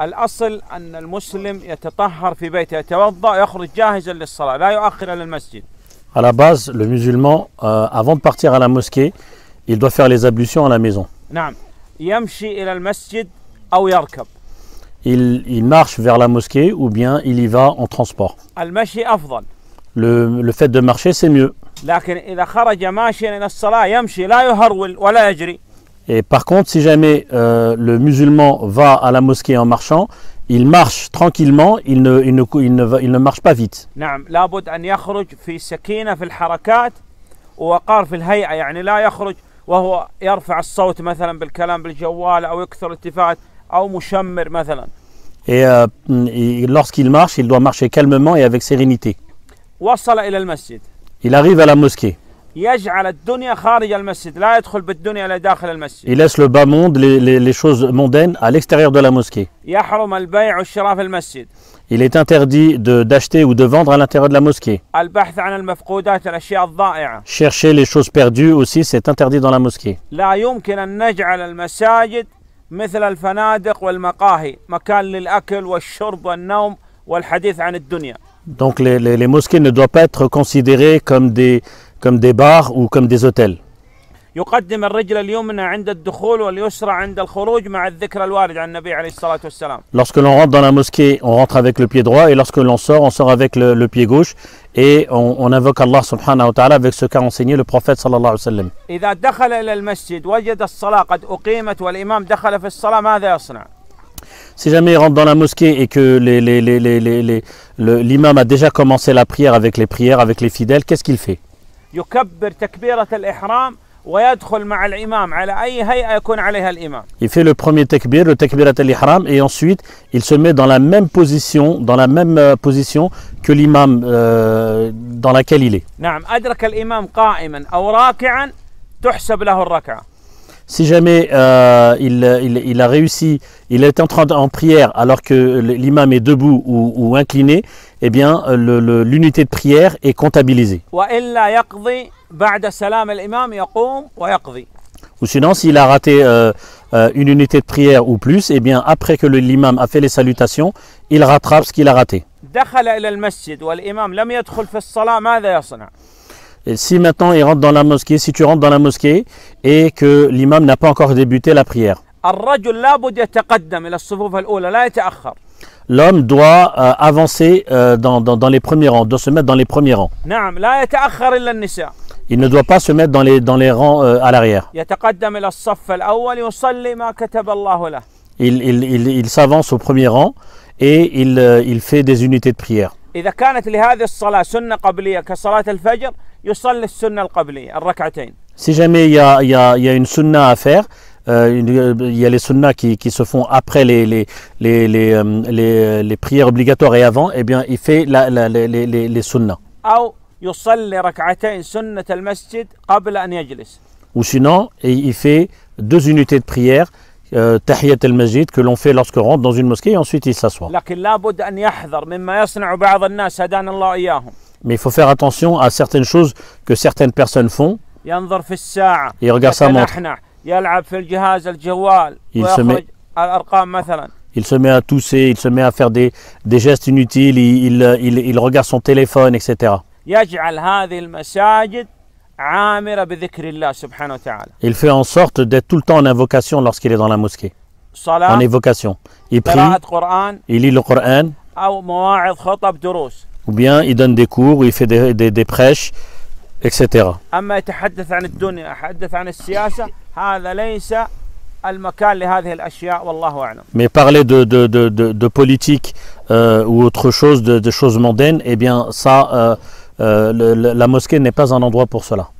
الاصل ان المسلم يتطهر في بيته يتوضا يخرج جاهزا للصلاه لا يؤخر الى المسجد À la base, le musulman, euh, avant de partir à la mosquée, il doit faire les ablutions à la maison. نعم يمشي إلى المسجد أو يركب Il, il marche vers la mosquée ou bien il y va en transport. المشي أفضل Le, le fait de marcher, c'est mieux. لكن إذا خرج ماشيا إلى الصلاة يمشي لا يهرول ولا يجري et par contre, si jamais euh, le musulman va à la mosquée en marchant, il marche tranquillement, il ne, il ne, il ne, marche pas vite. Et, euh, lorsqu'il marche, il doit marcher calmement et avec sérénité. Il arrive à la mosquée. Il laisse le bas monde, les, choses mondaines à l'extérieur de la mosquée. Il est interdit d'acheter ou de vendre à l'intérieur de la mosquée. Chercher les choses perdues aussi, c'est interdit dans la mosquée. Donc les, les mosquées ne doivent pas être considérées comme des comme des bars ou comme des hôtels. Lorsque l'on rentre dans la mosquée, on rentre avec le pied droit et lorsque l'on sort, on sort avec le, pied gauche et on, invoque Allah subhanahu wa ta'ala avec ce qu'a enseigné le prophète sallallahu alayhi wa sallam. Si jamais il rentre dans la mosquée et que l'imam les, les, a déjà commencé la prière avec les prières, avec les fidèles, qu'est-ce qu'il fait يكبر تكبيرة الإحرام ويدخل مع الإمام على أي هيئة يكون عليها الإمام. Il fait le premier takbir, le takbirat al-ihram, et ensuite il se met dans la même position, dans la même euh, position que l'imam euh, dans laquelle il est. نعم أدرك الإمام قائما أو راكعا تحسب له الركعة. Si jamais euh, il, il, il a réussi, il est en train de, en prière alors que l'imam est debout ou, ou incliné, eh bien, euh, l'unité de prière est comptabilisée. Ou sinon, s'il a raté euh, euh, une unité de prière ou plus, eh bien, après que l'imam a fait les salutations, il rattrape ce qu'il a raté. Et si maintenant il rentre dans la mosquée, si tu rentres dans la mosquée et que l'imam n'a pas encore débuté la prière, L'homme doit euh, avancer euh, dans, les premiers rangs, doit se mettre dans les premiers rangs. Il ne doit pas se mettre dans les, dans les rangs euh, à l'arrière. Il, s'avance au premier rang et il, fait des unités de prière. Si jamais il y a, il y a une sunna à faire, euh, euh, il y a les sunnas qui, se font après les, les, les, euh, prières obligatoires et avant, et eh bien, il fait la, les, les, sunnas. Ou sinon, il fait deux unités de prière, Tahiyat al-Masjid, que l'on fait lorsqu'on rentre dans une mosquée et ensuite il s'assoit. Mais il faut faire attention à certaines choses que certaines personnes font. Et regarde sa montre. Il se met à tousser, il se met à faire des, des gestes inutiles, il, il, il, regarde son téléphone, etc. Il fait en sorte d'être tout le temps en invocation lorsqu'il est dans la mosquée. en évocation. Il prie, il lit le Coran, ou bien il donne des cours, il fait des, des, des prêches, etc. Mais parler de de de de, politique euh, ou autre chose de, choses mondaines, eh bien ça euh, euh, la mosquée n'est pas un endroit pour cela.